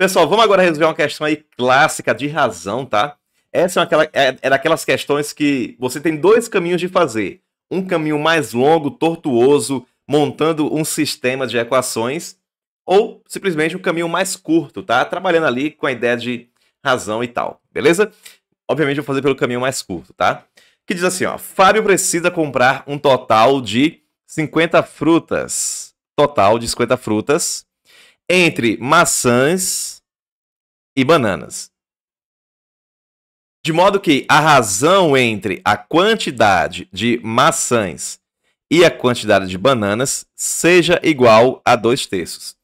Pessoal, vamos agora resolver uma questão aí clássica de razão, tá? Essa é, aquela, é, é daquelas questões que você tem dois caminhos de fazer. Um caminho mais longo, tortuoso, montando um sistema de equações, ou simplesmente um caminho mais curto, tá? Trabalhando ali com a ideia de razão e tal, beleza? Obviamente eu vou fazer pelo caminho mais curto, tá? Que diz assim, ó, Fábio precisa comprar um total de 50 frutas. Total de 50 frutas entre maçãs e bananas. De modo que a razão entre a quantidade de maçãs e a quantidade de bananas seja igual a 2 terços.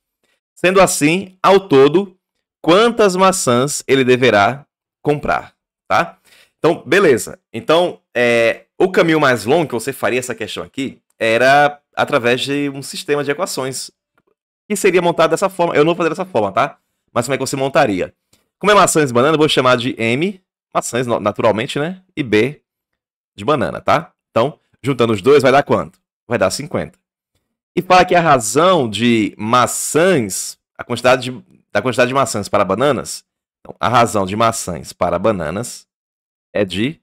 Sendo assim, ao todo, quantas maçãs ele deverá comprar, tá? Então, beleza. Então, é, o caminho mais longo que você faria essa questão aqui era através de um sistema de equações, que seria montado dessa forma. Eu não vou fazer dessa forma, tá? Mas como é que você montaria? Como é maçãs e banana, eu vou chamar de M, maçãs naturalmente, né? E B de banana, tá? Então, juntando os dois vai dar quanto? Vai dar 50. E fala que a razão de maçãs, a quantidade de, da quantidade de maçãs para bananas, então, a razão de maçãs para bananas é de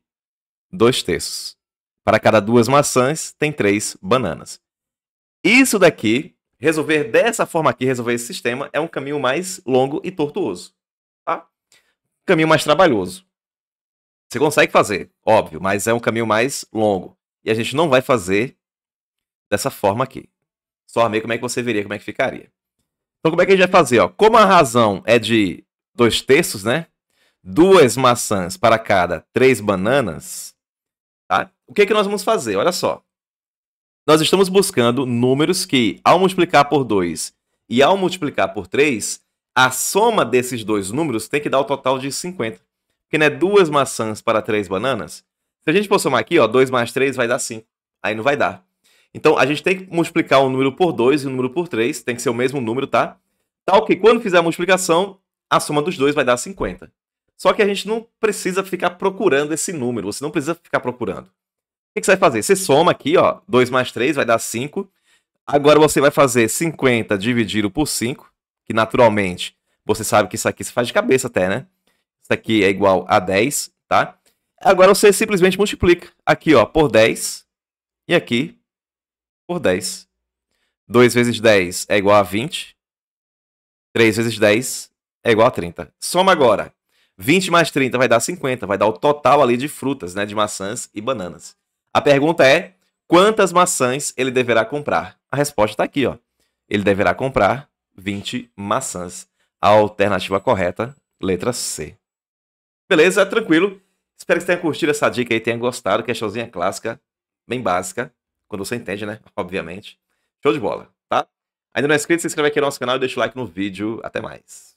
2 terços. Para cada duas maçãs, tem três bananas. Isso daqui resolver dessa forma aqui, resolver esse sistema, é um caminho mais longo e tortuoso. Tá? Caminho mais trabalhoso. Você consegue fazer, óbvio, mas é um caminho mais longo. E a gente não vai fazer dessa forma aqui. Só armei como é que você veria, como é que ficaria. Então, como é que a gente vai fazer? Ó? Como a razão é de dois terços, né? Duas maçãs para cada três bananas, tá? O que, é que nós vamos fazer? Olha só nós estamos buscando números que, ao multiplicar por 2 e ao multiplicar por 3, a soma desses dois números tem que dar o um total de 50. Porque não é duas maçãs para três bananas? Se a gente for somar aqui, ó, 2 mais 3 vai dar 5. Aí não vai dar. Então, a gente tem que multiplicar um número por 2 e um número por 3. Tem que ser o mesmo número, tá? Tal que quando fizer a multiplicação, a soma dos dois vai dar 50. Só que a gente não precisa ficar procurando esse número. Você não precisa ficar procurando. O que você vai fazer? Você soma aqui, ó, 2 mais 3 vai dar 5. Agora você vai fazer 50 dividido por 5, que naturalmente você sabe que isso aqui se faz de cabeça até, né? Isso aqui é igual a 10, tá? Agora você simplesmente multiplica aqui, ó, por 10 e aqui por 10. 2 vezes 10 é igual a 20. 3 vezes 10 é igual a 30. Soma agora. 20 mais 30 vai dar 50, vai dar o total ali de frutas, né, de maçãs e bananas. A pergunta é: quantas maçãs ele deverá comprar? A resposta está aqui, ó. Ele deverá comprar 20 maçãs. A alternativa correta, letra C. Beleza? Tranquilo. Espero que você tenha curtido essa dica e tenha gostado. Questãozinha é clássica, bem básica. Quando você entende, né? Obviamente. Show de bola, tá? Ainda não é inscrito, se inscreve aqui no nosso canal e deixa o like no vídeo. Até mais.